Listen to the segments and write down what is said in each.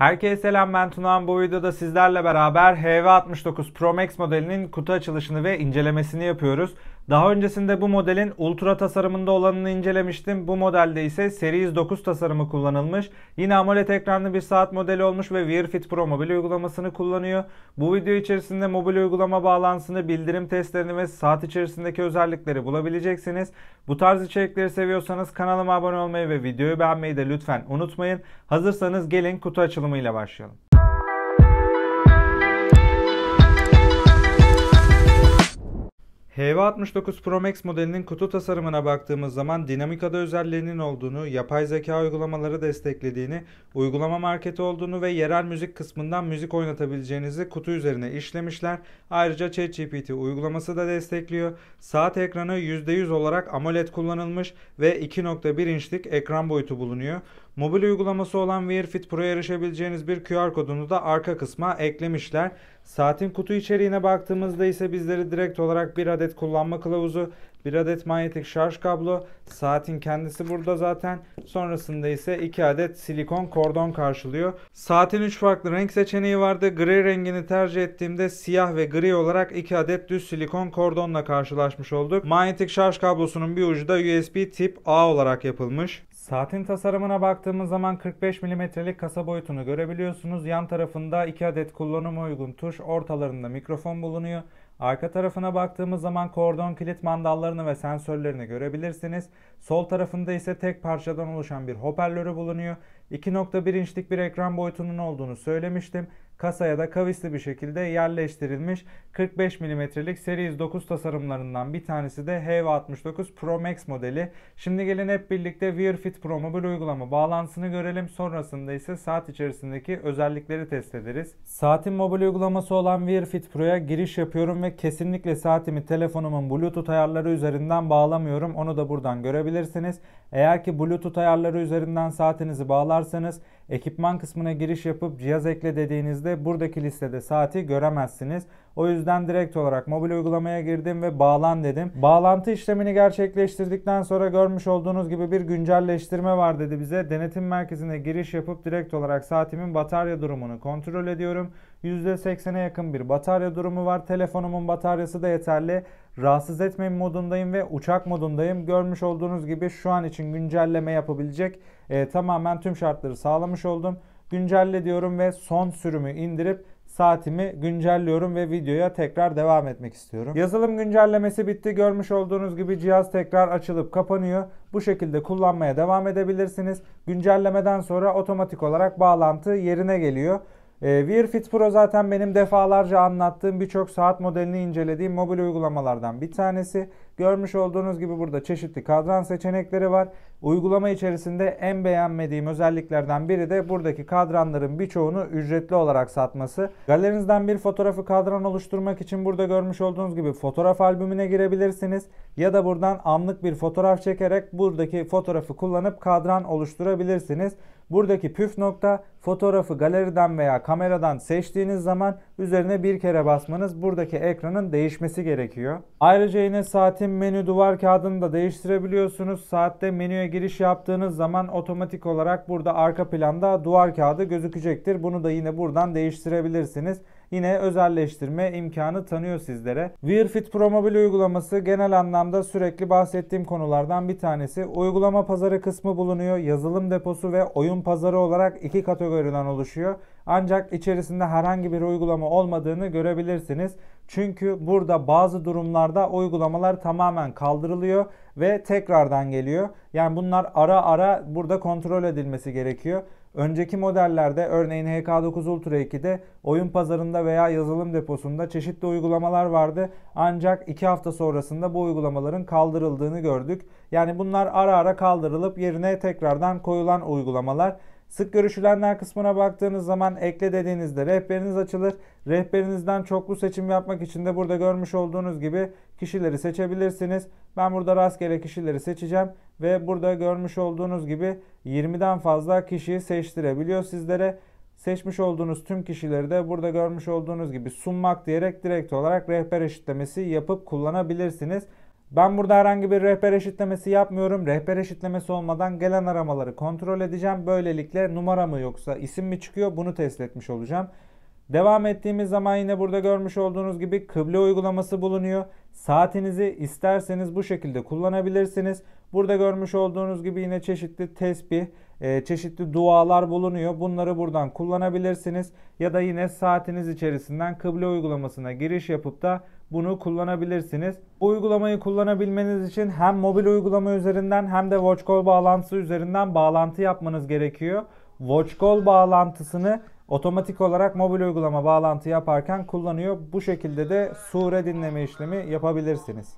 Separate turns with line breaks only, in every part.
Herkese selam ben Tunan. Bu videoda sizlerle beraber HV69 Pro Max modelinin kutu açılışını ve incelemesini yapıyoruz. Daha öncesinde bu modelin Ultra tasarımında olanını incelemiştim. Bu modelde ise Series 9 tasarımı kullanılmış. Yine AMOLED ekranlı bir saat modeli olmuş ve Wear Fit Pro mobil uygulamasını kullanıyor. Bu video içerisinde mobil uygulama bağlantısını, bildirim testlerini ve saat içerisindeki özellikleri bulabileceksiniz. Bu tarz içerikleri seviyorsanız kanalıma abone olmayı ve videoyu beğenmeyi de lütfen unutmayın. Hazırsanız gelin kutu açılımıyla başlayalım. HV69 Pro Max modelinin kutu tasarımına baktığımız zaman dinamikada ada özelliğinin olduğunu, yapay zeka uygulamaları desteklediğini, uygulama marketi olduğunu ve yerel müzik kısmından müzik oynatabileceğinizi kutu üzerine işlemişler. Ayrıca ChatGPT uygulaması da destekliyor. Saat ekranı %100 olarak AMOLED kullanılmış ve 2.1 inçlik ekran boyutu bulunuyor. Mobil uygulaması olan Wear Fit Pro'ya erişebileceğiniz bir QR kodunu da arka kısma eklemişler. Saatin kutu içeriğine baktığımızda ise bizleri direkt olarak bir adet kullanma kılavuzu, bir adet manyetik şarj kablo, saatin kendisi burada zaten. Sonrasında ise iki adet silikon kordon karşılıyor. Saatin üç farklı renk seçeneği vardı. Gri rengini tercih ettiğimde siyah ve gri olarak iki adet düz silikon kordonla karşılaşmış olduk. Manyetik şarj kablosunun bir ucu da USB tip A olarak yapılmış. Saatin tasarımına baktığımız zaman 45 mm'lik kasa boyutunu görebiliyorsunuz. Yan tarafında 2 adet kullanıma uygun tuş, ortalarında mikrofon bulunuyor. Arka tarafına baktığımız zaman kordon kilit mandallarını ve sensörlerini görebilirsiniz. Sol tarafında ise tek parçadan oluşan bir hoparlörü bulunuyor. 2.1 inçlik bir ekran boyutunun olduğunu söylemiştim. Kasaya da kavisli bir şekilde yerleştirilmiş 45 mm'lik Series 9 tasarımlarından bir tanesi de HV69 Pro Max modeli. Şimdi gelin hep birlikte Wear Fit Pro mobil uygulama bağlantısını görelim. Sonrasında ise saat içerisindeki özellikleri test ederiz. Saatin mobil uygulaması olan Wear Fit Pro'ya giriş yapıyorum ve kesinlikle saatimi telefonumun Bluetooth ayarları üzerinden bağlamıyorum. Onu da buradan görebilirsiniz. Eğer ki Bluetooth ayarları üzerinden saatinizi bağlar ararsanız ekipman kısmına giriş yapıp cihaz ekle dediğinizde buradaki listede saati göremezsiniz. O yüzden direkt olarak mobil uygulamaya girdim ve bağlan dedim. Bağlantı işlemini gerçekleştirdikten sonra görmüş olduğunuz gibi bir güncelleştirme var dedi bize. Denetim merkezine giriş yapıp direkt olarak saatimin batarya durumunu kontrol ediyorum. %80'e yakın bir batarya durumu var. Telefonumun bataryası da yeterli rahatsız etmeyin modundayım ve uçak modundayım. Görmüş olduğunuz gibi şu an için güncelleme yapabilecek e, tamamen tüm şartları sağlamış oldum. Güncelle diyorum ve son sürümü indirip saatimi güncelliyorum ve videoya tekrar devam etmek istiyorum. Yazılım güncellemesi bitti. Görmüş olduğunuz gibi cihaz tekrar açılıp kapanıyor. Bu şekilde kullanmaya devam edebilirsiniz. Güncellemeden sonra otomatik olarak bağlantı yerine geliyor. E, ee, Wear Fit Pro zaten benim defalarca anlattığım birçok saat modelini incelediğim mobil uygulamalardan bir tanesi. Görmüş olduğunuz gibi burada çeşitli kadran seçenekleri var. Uygulama içerisinde en beğenmediğim özelliklerden biri de buradaki kadranların birçoğunu ücretli olarak satması. Galerinizden bir fotoğrafı kadran oluşturmak için burada görmüş olduğunuz gibi fotoğraf albümüne girebilirsiniz. Ya da buradan anlık bir fotoğraf çekerek buradaki fotoğrafı kullanıp kadran oluşturabilirsiniz. Buradaki püf nokta fotoğrafı galeriden veya kameradan seçtiğiniz zaman üzerine bir kere basmanız buradaki ekranın değişmesi gerekiyor. Ayrıca yine saatin menü duvar kağıdını da değiştirebiliyorsunuz. Saatte menüye giriş yaptığınız zaman otomatik olarak burada arka planda duvar kağıdı gözükecektir. Bunu da yine buradan değiştirebilirsiniz yine özelleştirme imkanı tanıyor sizlere. Wearfit Pro Mobil uygulaması genel anlamda sürekli bahsettiğim konulardan bir tanesi. Uygulama pazarı kısmı bulunuyor. Yazılım deposu ve oyun pazarı olarak iki kategoriden oluşuyor. Ancak içerisinde herhangi bir uygulama olmadığını görebilirsiniz. Çünkü burada bazı durumlarda uygulamalar tamamen kaldırılıyor ve tekrardan geliyor. Yani bunlar ara ara burada kontrol edilmesi gerekiyor. Önceki modellerde örneğin HK9 Ultra 2'de oyun pazarında veya yazılım deposunda çeşitli uygulamalar vardı. Ancak 2 hafta sonrasında bu uygulamaların kaldırıldığını gördük. Yani bunlar ara ara kaldırılıp yerine tekrardan koyulan uygulamalar. Sık görüşülenler kısmına baktığınız zaman ekle dediğinizde rehberiniz açılır. Rehberinizden çoklu seçim yapmak için de burada görmüş olduğunuz gibi kişileri seçebilirsiniz. Ben burada rastgele kişileri seçeceğim ve burada görmüş olduğunuz gibi 20'den fazla kişiyi seçtirebiliyor sizlere. Seçmiş olduğunuz tüm kişileri de burada görmüş olduğunuz gibi sunmak diyerek direkt olarak rehber eşitlemesi yapıp kullanabilirsiniz. Ben burada herhangi bir rehber eşitlemesi yapmıyorum. Rehber eşitlemesi olmadan gelen aramaları kontrol edeceğim. Böylelikle numara mı yoksa isim mi çıkıyor bunu test etmiş olacağım. Devam ettiğimiz zaman yine burada görmüş olduğunuz gibi kıble uygulaması bulunuyor. Saatinizi isterseniz bu şekilde kullanabilirsiniz. Burada görmüş olduğunuz gibi yine çeşitli tesbih, e, çeşitli dualar bulunuyor. Bunları buradan kullanabilirsiniz. Ya da yine saatiniz içerisinden kıble uygulamasına giriş yapıp da bunu kullanabilirsiniz. Bu uygulamayı kullanabilmeniz için hem mobil uygulama üzerinden hem de Watch WatchCall bağlantısı üzerinden bağlantı yapmanız gerekiyor. Watch WatchCall bağlantısını Otomatik olarak mobil uygulama bağlantı yaparken kullanıyor. Bu şekilde de sure dinleme işlemi yapabilirsiniz.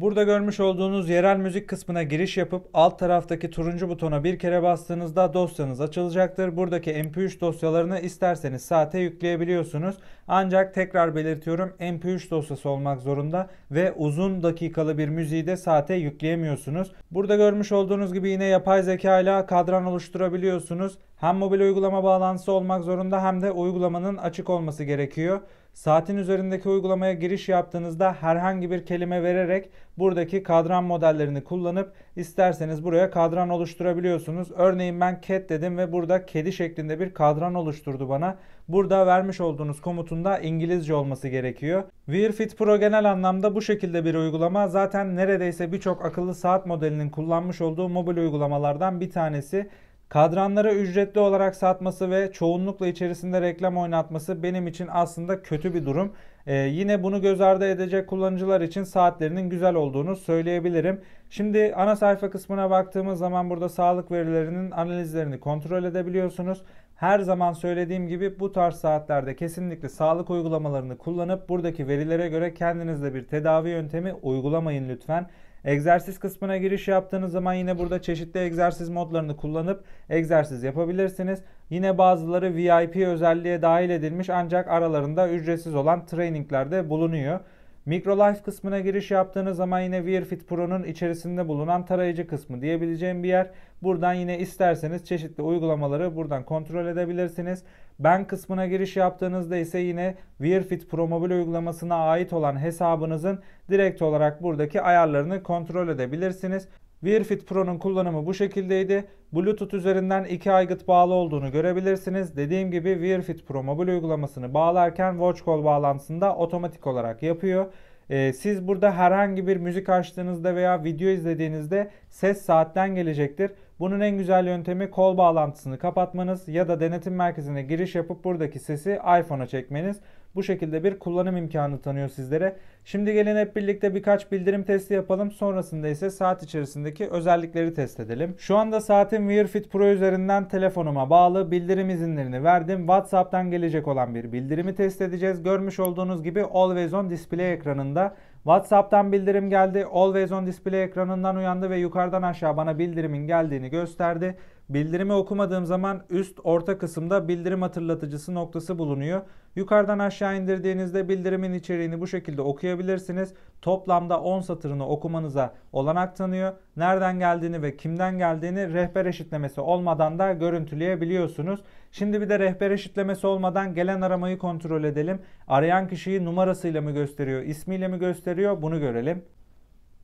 Burada görmüş olduğunuz yerel müzik kısmına giriş yapıp alt taraftaki turuncu butona bir kere bastığınızda dosyanız açılacaktır. Buradaki mp3 dosyalarını isterseniz saate yükleyebiliyorsunuz. Ancak tekrar belirtiyorum mp3 dosyası olmak zorunda ve uzun dakikalı bir müziği de saate yükleyemiyorsunuz. Burada görmüş olduğunuz gibi yine yapay zeka ile kadran oluşturabiliyorsunuz. Hem mobil uygulama bağlantısı olmak zorunda hem de uygulamanın açık olması gerekiyor. Saatin üzerindeki uygulamaya giriş yaptığınızda herhangi bir kelime vererek buradaki kadran modellerini kullanıp isterseniz buraya kadran oluşturabiliyorsunuz. Örneğin ben cat dedim ve burada kedi şeklinde bir kadran oluşturdu bana. Burada vermiş olduğunuz komutunda İngilizce olması gerekiyor. Wear Fit Pro genel anlamda bu şekilde bir uygulama. Zaten neredeyse birçok akıllı saat modelinin kullanmış olduğu mobil uygulamalardan bir tanesi. Kadranları ücretli olarak satması ve çoğunlukla içerisinde reklam oynatması benim için aslında kötü bir durum. Ee, yine bunu göz ardı edecek kullanıcılar için saatlerinin güzel olduğunu söyleyebilirim. Şimdi ana sayfa kısmına baktığımız zaman burada sağlık verilerinin analizlerini kontrol edebiliyorsunuz. Her zaman söylediğim gibi bu tarz saatlerde kesinlikle sağlık uygulamalarını kullanıp buradaki verilere göre kendinizde bir tedavi yöntemi uygulamayın lütfen. Egzersiz kısmına giriş yaptığınız zaman yine burada çeşitli egzersiz modlarını kullanıp egzersiz yapabilirsiniz. Yine bazıları VIP özelliğe dahil edilmiş ancak aralarında ücretsiz olan traininglerde bulunuyor. MicroLife kısmına giriş yaptığınız zaman yine WearFit Pro'nun içerisinde bulunan tarayıcı kısmı diyebileceğim bir yer. Buradan yine isterseniz çeşitli uygulamaları buradan kontrol edebilirsiniz. Ben kısmına giriş yaptığınızda ise yine Wearfit Pro Mobil uygulamasına ait olan hesabınızın direkt olarak buradaki ayarlarını kontrol edebilirsiniz. Wearfit Pro'nun kullanımı bu şekildeydi. Bluetooth üzerinden iki aygıt bağlı olduğunu görebilirsiniz. Dediğim gibi Wearfit Pro mobil uygulamasını bağlarken Watch Call bağlantısında otomatik olarak yapıyor. Ee, siz burada herhangi bir müzik açtığınızda veya video izlediğinizde ses saatten gelecektir. Bunun en güzel yöntemi kol bağlantısını kapatmanız ya da denetim merkezine giriş yapıp buradaki sesi iPhone'a çekmeniz. Bu şekilde bir kullanım imkanı tanıyor sizlere. Şimdi gelin hep birlikte birkaç bildirim testi yapalım. Sonrasında ise saat içerisindeki özellikleri test edelim. Şu anda saatim Wear Fit Pro üzerinden telefonuma bağlı bildirim izinlerini verdim. WhatsApp'tan gelecek olan bir bildirimi test edeceğiz. Görmüş olduğunuz gibi Always On Display ekranında WhatsApp'tan bildirim geldi. Always on display ekranından uyandı ve yukarıdan aşağı bana bildirimin geldiğini gösterdi. Bildirimi okumadığım zaman üst orta kısımda bildirim hatırlatıcısı noktası bulunuyor. Yukarıdan aşağı indirdiğinizde bildirimin içeriğini bu şekilde okuyabilirsiniz. Toplamda 10 satırını okumanıza olanak tanıyor. Nereden geldiğini ve kimden geldiğini rehber eşitlemesi olmadan da görüntüleyebiliyorsunuz. Şimdi bir de rehber eşitlemesi olmadan gelen aramayı kontrol edelim. Arayan kişiyi numarasıyla mı gösteriyor, ismiyle mi gösteriyor bunu görelim.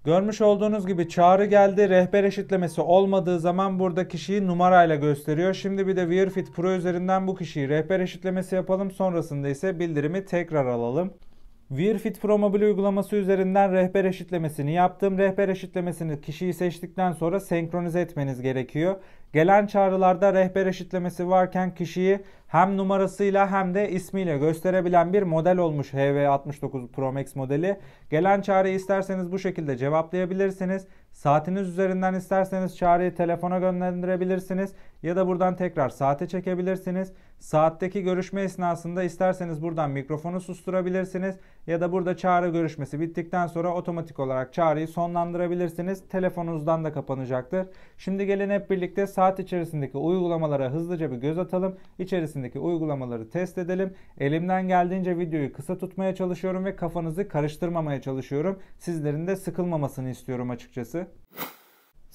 Görmüş olduğunuz gibi çağrı geldi. Rehber eşitlemesi olmadığı zaman burada kişiyi numarayla gösteriyor. Şimdi bir de Wearfit Pro üzerinden bu kişiyi rehber eşitlemesi yapalım. Sonrasında ise bildirimi tekrar alalım. Wearfit Pro mobil uygulaması üzerinden rehber eşitlemesini yaptım. Rehber eşitlemesini kişiyi seçtikten sonra senkronize etmeniz gerekiyor. Gelen çağrılarda rehber eşitlemesi varken kişiyi hem numarasıyla hem de ismiyle gösterebilen bir model olmuş HV69 Pro Max modeli. Gelen çağrıyı isterseniz bu şekilde cevaplayabilirsiniz. Saatiniz üzerinden isterseniz çağrıyı telefona gönderebilirsiniz ya da buradan tekrar saate çekebilirsiniz. Saatteki görüşme esnasında isterseniz buradan mikrofonu susturabilirsiniz ya da burada çağrı görüşmesi bittikten sonra otomatik olarak çağrıyı sonlandırabilirsiniz. Telefonunuzdan da kapanacaktır. Şimdi gelin hep birlikte saat içerisindeki uygulamalara hızlıca bir göz atalım. İçerisindeki uygulamaları test edelim. Elimden geldiğince videoyu kısa tutmaya çalışıyorum ve kafanızı karıştırmamaya çalışıyorum. Sizlerin de sıkılmamasını istiyorum açıkçası.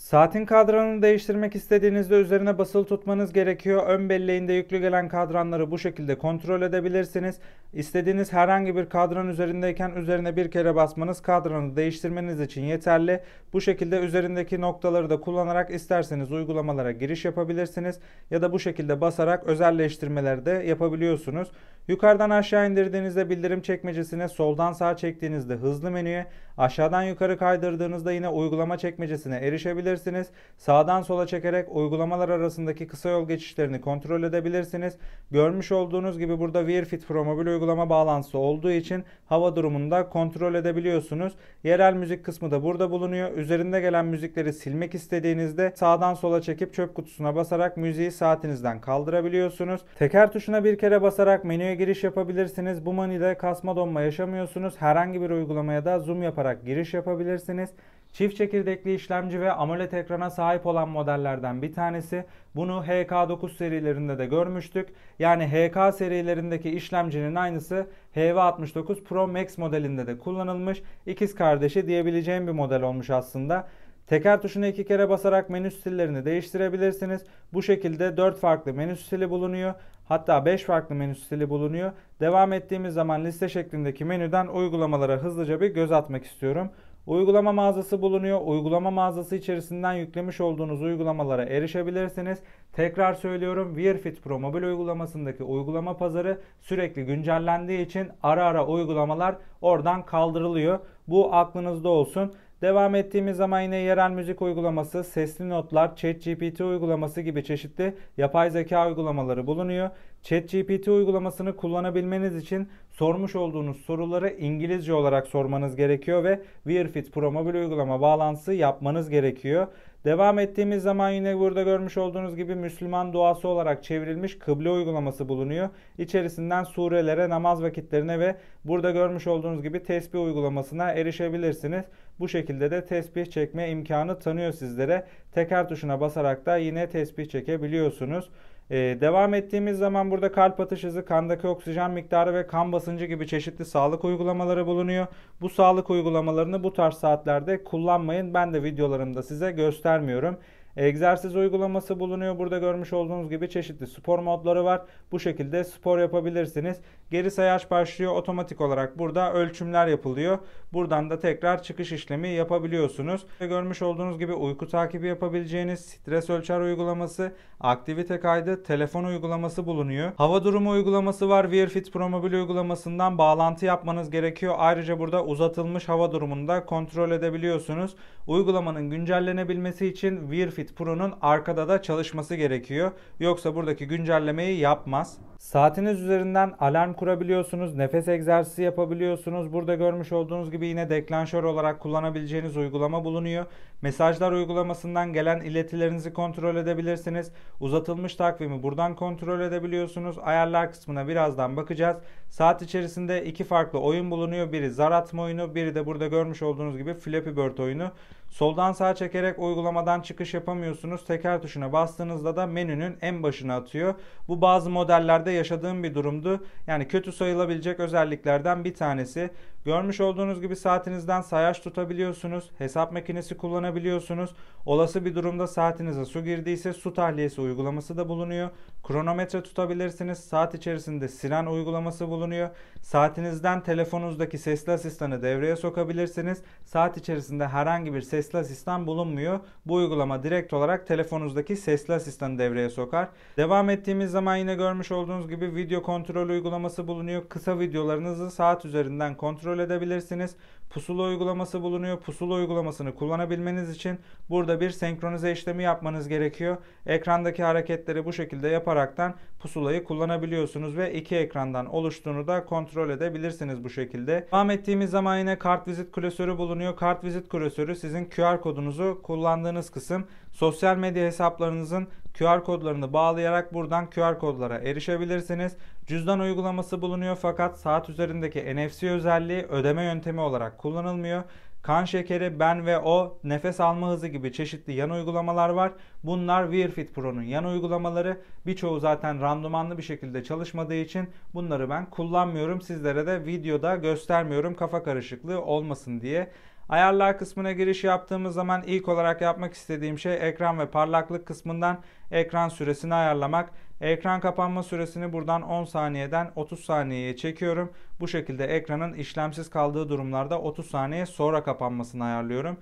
Saatin kadranını değiştirmek istediğinizde üzerine basılı tutmanız gerekiyor. Ön belleğinde yüklü gelen kadranları bu şekilde kontrol edebilirsiniz. İstediğiniz herhangi bir kadran üzerindeyken üzerine bir kere basmanız kadranı değiştirmeniz için yeterli. Bu şekilde üzerindeki noktaları da kullanarak isterseniz uygulamalara giriş yapabilirsiniz ya da bu şekilde basarak özelleştirmeleri de yapabiliyorsunuz. Yukarıdan aşağı indirdiğinizde bildirim çekmecesine, soldan sağa çektiğinizde hızlı menüye, aşağıdan yukarı kaydırdığınızda yine uygulama çekmecesine erişebilirsiniz yapabilirsiniz. Sağdan sola çekerek uygulamalar arasındaki kısa yol geçişlerini kontrol edebilirsiniz. Görmüş olduğunuz gibi burada Wearfit Pro mobil uygulama bağlantısı olduğu için hava durumunda kontrol edebiliyorsunuz. Yerel müzik kısmı da burada bulunuyor. Üzerinde gelen müzikleri silmek istediğinizde sağdan sola çekip çöp kutusuna basarak müziği saatinizden kaldırabiliyorsunuz. Teker tuşuna bir kere basarak menüye giriş yapabilirsiniz. Bu manide kasma donma yaşamıyorsunuz. Herhangi bir uygulamaya da zoom yaparak giriş yapabilirsiniz. Çift çekirdekli işlemci ve AMOLED ekrana sahip olan modellerden bir tanesi. Bunu HK9 serilerinde de görmüştük. Yani HK serilerindeki işlemcinin aynısı HV69 Pro Max modelinde de kullanılmış. ikiz kardeşi diyebileceğim bir model olmuş aslında. Teker tuşuna iki kere basarak menü stillerini değiştirebilirsiniz. Bu şekilde 4 farklı menü stili bulunuyor. Hatta 5 farklı menü stili bulunuyor. Devam ettiğimiz zaman liste şeklindeki menüden uygulamalara hızlıca bir göz atmak istiyorum. Uygulama mağazası bulunuyor. Uygulama mağazası içerisinden yüklemiş olduğunuz uygulamalara erişebilirsiniz. Tekrar söylüyorum Wearfit Pro mobil uygulamasındaki uygulama pazarı sürekli güncellendiği için ara ara uygulamalar oradan kaldırılıyor. Bu aklınızda olsun. Devam ettiğimiz zaman yine yerel müzik uygulaması, sesli notlar, ChatGPT uygulaması gibi çeşitli yapay zeka uygulamaları bulunuyor. ChatGPT uygulamasını kullanabilmeniz için sormuş olduğunuz soruları İngilizce olarak sormanız gerekiyor ve WearFit Pro mobil uygulama bağlantısı yapmanız gerekiyor. Devam ettiğimiz zaman yine burada görmüş olduğunuz gibi Müslüman duası olarak çevrilmiş kıble uygulaması bulunuyor. İçerisinden surelere, namaz vakitlerine ve burada görmüş olduğunuz gibi tesbih uygulamasına erişebilirsiniz. Bu şekilde de tesbih çekme imkanı tanıyor sizlere. Teker tuşuna basarak da yine tesbih çekebiliyorsunuz. Ee, devam ettiğimiz zaman burada kalp atış hızı, kandaki oksijen miktarı ve kan basıncı gibi çeşitli sağlık uygulamaları bulunuyor. Bu sağlık uygulamalarını bu tarz saatlerde kullanmayın. Ben de videolarımda size göstermiyorum. Egzersiz uygulaması bulunuyor. Burada görmüş olduğunuz gibi çeşitli spor modları var. Bu şekilde spor yapabilirsiniz. Geri sayaç başlıyor. Otomatik olarak burada ölçümler yapılıyor. Buradan da tekrar çıkış işlemi yapabiliyorsunuz. Görmüş olduğunuz gibi uyku takibi yapabileceğiniz stres ölçer uygulaması, aktivite kaydı, telefon uygulaması bulunuyor. Hava durumu uygulaması var. Wearfit Pro Mobil uygulamasından bağlantı yapmanız gerekiyor. Ayrıca burada uzatılmış hava durumunu da kontrol edebiliyorsunuz. Uygulamanın güncellenebilmesi için Wearfit Fit Pro'nun arkada da çalışması gerekiyor. Yoksa buradaki güncellemeyi yapmaz. Saatiniz üzerinden alarm kurabiliyorsunuz, nefes egzersizi yapabiliyorsunuz. Burada görmüş olduğunuz gibi yine deklanşör olarak kullanabileceğiniz uygulama bulunuyor. Mesajlar uygulamasından gelen iletilerinizi kontrol edebilirsiniz. Uzatılmış takvimi buradan kontrol edebiliyorsunuz. Ayarlar kısmına birazdan bakacağız. Saat içerisinde iki farklı oyun bulunuyor. Biri zar atma oyunu, biri de burada görmüş olduğunuz gibi Flappy Bird oyunu. Soldan sağa çekerek uygulamadan çıkış yapabilirsiniz yapamıyorsunuz. Teker tuşuna bastığınızda da menünün en başına atıyor. Bu bazı modellerde yaşadığım bir durumdu. Yani kötü sayılabilecek özelliklerden bir tanesi. Görmüş olduğunuz gibi saatinizden sayaç tutabiliyorsunuz, hesap makinesi kullanabiliyorsunuz. Olası bir durumda saatinize su girdiyse su tahliyesi uygulaması da bulunuyor. Kronometre tutabilirsiniz. Saat içerisinde siren uygulaması bulunuyor. Saatinizden telefonunuzdaki sesli asistanı devreye sokabilirsiniz. Saat içerisinde herhangi bir sesli asistan bulunmuyor. Bu uygulama direkt olarak telefonunuzdaki sesli asistanı devreye sokar. Devam ettiğimiz zaman yine görmüş olduğunuz gibi video kontrol uygulaması bulunuyor. Kısa videolarınızı saat üzerinden kontrol kontrol edebilirsiniz. Pusula uygulaması bulunuyor. Pusula uygulamasını kullanabilmeniz için burada bir senkronize işlemi yapmanız gerekiyor. Ekrandaki hareketleri bu şekilde yaparaktan pusulayı kullanabiliyorsunuz ve iki ekrandan oluştuğunu da kontrol edebilirsiniz bu şekilde. Devam ettiğimiz zaman yine kart vizit klasörü bulunuyor. Kart vizit klasörü sizin QR kodunuzu kullandığınız kısım. Sosyal medya hesaplarınızın QR kodlarını bağlayarak buradan QR kodlara erişebilirsiniz. Cüzdan uygulaması bulunuyor fakat saat üzerindeki NFC özelliği ödeme yöntemi olarak kullanılmıyor. Kan şekeri, ben ve o, nefes alma hızı gibi çeşitli yan uygulamalar var. Bunlar Wearfit Pro'nun yan uygulamaları. Birçoğu zaten randomanlı bir şekilde çalışmadığı için bunları ben kullanmıyorum. Sizlere de videoda göstermiyorum kafa karışıklığı olmasın diye. Ayarlar kısmına giriş yaptığımız zaman ilk olarak yapmak istediğim şey ekran ve parlaklık kısmından ekran süresini ayarlamak. Ekran kapanma süresini buradan 10 saniyeden 30 saniyeye çekiyorum. Bu şekilde ekranın işlemsiz kaldığı durumlarda 30 saniye sonra kapanmasını ayarlıyorum.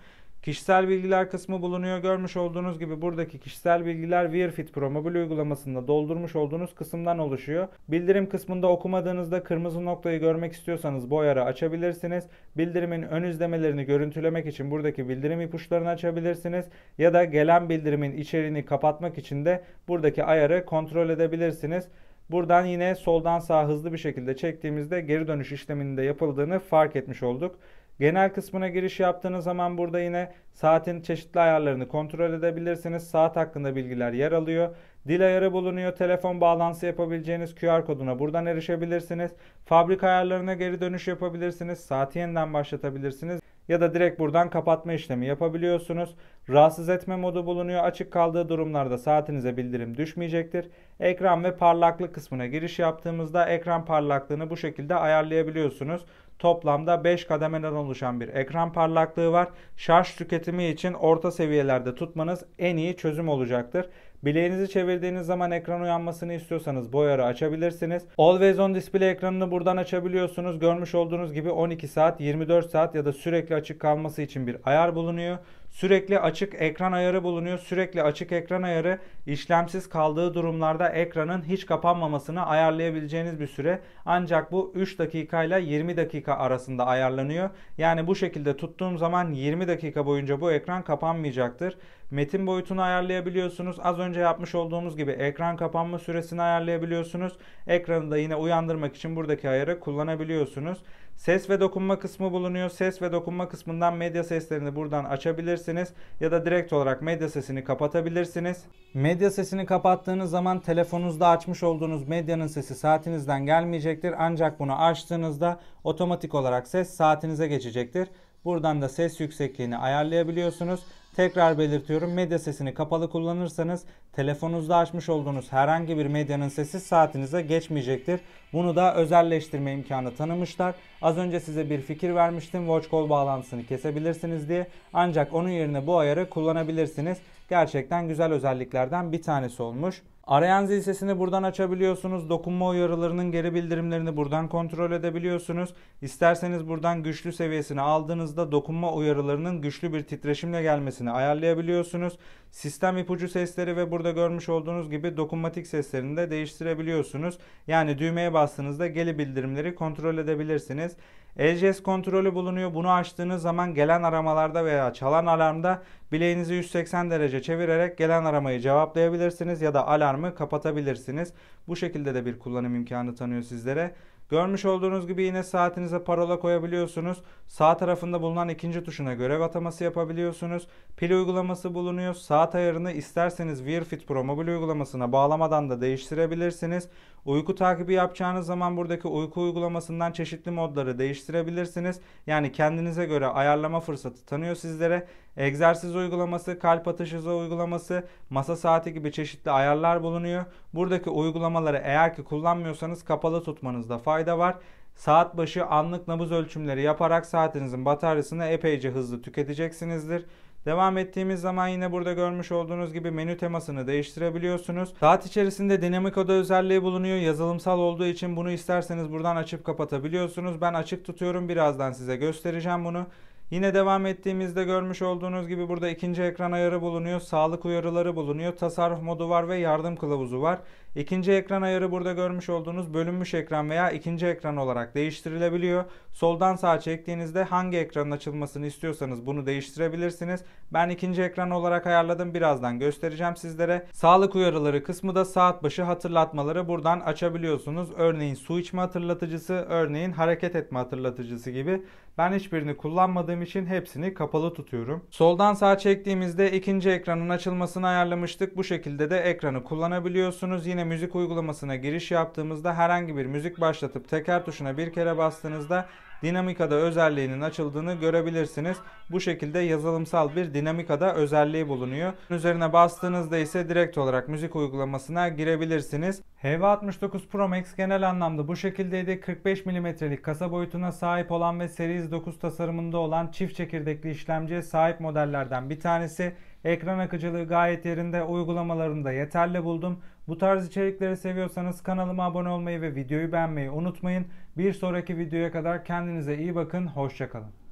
Kişisel bilgiler kısmı bulunuyor. Görmüş olduğunuz gibi buradaki kişisel bilgiler Wearfit Pro mobil uygulamasında doldurmuş olduğunuz kısımdan oluşuyor. Bildirim kısmında okumadığınızda kırmızı noktayı görmek istiyorsanız bu ayarı açabilirsiniz. Bildirimin ön izlemelerini görüntülemek için buradaki bildirim ipuçlarını açabilirsiniz. Ya da gelen bildirimin içeriğini kapatmak için de buradaki ayarı kontrol edebilirsiniz. Buradan yine soldan sağa hızlı bir şekilde çektiğimizde geri dönüş işleminin de yapıldığını fark etmiş olduk. Genel kısmına giriş yaptığınız zaman burada yine saatin çeşitli ayarlarını kontrol edebilirsiniz. Saat hakkında bilgiler yer alıyor. Dil ayarı bulunuyor. Telefon bağlantısı yapabileceğiniz QR koduna buradan erişebilirsiniz. Fabrika ayarlarına geri dönüş yapabilirsiniz. Saati yeniden başlatabilirsiniz ya da direkt buradan kapatma işlemi yapabiliyorsunuz. Rahatsız etme modu bulunuyor. Açık kaldığı durumlarda saatinize bildirim düşmeyecektir. Ekran ve parlaklık kısmına giriş yaptığımızda ekran parlaklığını bu şekilde ayarlayabiliyorsunuz. Toplamda 5 kademeden oluşan bir ekran parlaklığı var. Şarj tüketimi için orta seviyelerde tutmanız en iyi çözüm olacaktır. Bileğinizi çevirdiğiniz zaman ekran uyanmasını istiyorsanız bu ayarı açabilirsiniz. Always on display ekranını buradan açabiliyorsunuz. Görmüş olduğunuz gibi 12 saat, 24 saat ya da sürekli açık kalması için bir ayar bulunuyor. Sürekli açık ekran ayarı bulunuyor. Sürekli açık ekran ayarı işlemsiz kaldığı durumlarda ekranın hiç kapanmamasını ayarlayabileceğiniz bir süre. Ancak bu 3 dakika ile 20 dakika arasında ayarlanıyor. Yani bu şekilde tuttuğum zaman 20 dakika boyunca bu ekran kapanmayacaktır. Metin boyutunu ayarlayabiliyorsunuz. Az önce yapmış olduğumuz gibi ekran kapanma süresini ayarlayabiliyorsunuz. Ekranı da yine uyandırmak için buradaki ayarı kullanabiliyorsunuz. Ses ve dokunma kısmı bulunuyor. Ses ve dokunma kısmından medya seslerini buradan açabilirsiniz ya da direkt olarak medya sesini kapatabilirsiniz. Medya sesini kapattığınız zaman telefonunuzda açmış olduğunuz medyanın sesi saatinizden gelmeyecektir. Ancak bunu açtığınızda otomatik olarak ses saatinize geçecektir. Buradan da ses yüksekliğini ayarlayabiliyorsunuz. Tekrar belirtiyorum medya sesini kapalı kullanırsanız telefonunuzda açmış olduğunuz herhangi bir medyanın sesi saatinize geçmeyecektir. Bunu da özelleştirme imkanı tanımışlar. Az önce size bir fikir vermiştim watch call bağlantısını kesebilirsiniz diye. Ancak onun yerine bu ayarı kullanabilirsiniz. Gerçekten güzel özelliklerden bir tanesi olmuş. Arayan zil sesini buradan açabiliyorsunuz. Dokunma uyarılarının geri bildirimlerini buradan kontrol edebiliyorsunuz. İsterseniz buradan güçlü seviyesini aldığınızda dokunma uyarılarının güçlü bir titreşimle gelmesini ayarlayabiliyorsunuz. Sistem ipucu sesleri ve burada görmüş olduğunuz gibi dokunmatik seslerini de değiştirebiliyorsunuz. Yani düğmeye bastığınızda geli bildirimleri kontrol edebilirsiniz. LGS kontrolü bulunuyor. Bunu açtığınız zaman gelen aramalarda veya çalan alarmda bileğinizi 180 derece çevirerek gelen aramayı cevaplayabilirsiniz ya da alarmı kapatabilirsiniz. Bu şekilde de bir kullanım imkanı tanıyor sizlere. Görmüş olduğunuz gibi yine saatinize parola koyabiliyorsunuz. Sağ tarafında bulunan ikinci tuşuna görev ataması yapabiliyorsunuz. Pil uygulaması bulunuyor. Saat ayarını isterseniz Wearfit Pro mobil uygulamasına bağlamadan da değiştirebilirsiniz. Uyku takibi yapacağınız zaman buradaki uyku uygulamasından çeşitli modları değiştirebilirsiniz. Yani kendinize göre ayarlama fırsatı tanıyor sizlere. Egzersiz uygulaması, kalp atış hızı uygulaması, masa saati gibi çeşitli ayarlar bulunuyor. Buradaki uygulamaları eğer ki kullanmıyorsanız kapalı tutmanızda fayda fayda var. Saat başı anlık nabız ölçümleri yaparak saatinizin bataryasını epeyce hızlı tüketeceksinizdir. Devam ettiğimiz zaman yine burada görmüş olduğunuz gibi menü temasını değiştirebiliyorsunuz. Saat içerisinde dinamik oda özelliği bulunuyor. Yazılımsal olduğu için bunu isterseniz buradan açıp kapatabiliyorsunuz. Ben açık tutuyorum. Birazdan size göstereceğim bunu. Yine devam ettiğimizde görmüş olduğunuz gibi burada ikinci ekran ayarı bulunuyor. Sağlık uyarıları bulunuyor. Tasarruf modu var ve yardım kılavuzu var. İkinci ekran ayarı burada görmüş olduğunuz bölünmüş ekran veya ikinci ekran olarak değiştirilebiliyor. Soldan sağa çektiğinizde hangi ekranın açılmasını istiyorsanız bunu değiştirebilirsiniz. Ben ikinci ekran olarak ayarladım. Birazdan göstereceğim sizlere. Sağlık uyarıları kısmı da saat başı hatırlatmaları buradan açabiliyorsunuz. Örneğin su içme hatırlatıcısı, örneğin hareket etme hatırlatıcısı gibi. Ben hiçbirini kullanmadım için hepsini kapalı tutuyorum. Soldan sağa çektiğimizde ikinci ekranın açılmasını ayarlamıştık. Bu şekilde de ekranı kullanabiliyorsunuz. Yine müzik uygulamasına giriş yaptığımızda herhangi bir müzik başlatıp teker tuşuna bir kere bastığınızda dinamikada özelliğinin açıldığını görebilirsiniz. Bu şekilde yazılımsal bir dinamikada özelliği bulunuyor. Üzerine bastığınızda ise direkt olarak müzik uygulamasına girebilirsiniz. Heva 69 Pro Max genel anlamda bu şekildeydi. 45 mm'lik kasa boyutuna sahip olan ve Series 9 tasarımında olan çift çekirdekli işlemciye sahip modellerden bir tanesi. Ekran akıcılığı gayet yerinde uygulamalarında yeterli buldum. Bu tarz içerikleri seviyorsanız kanalıma abone olmayı ve videoyu beğenmeyi unutmayın. Bir sonraki videoya kadar kendinize iyi bakın, hoşçakalın.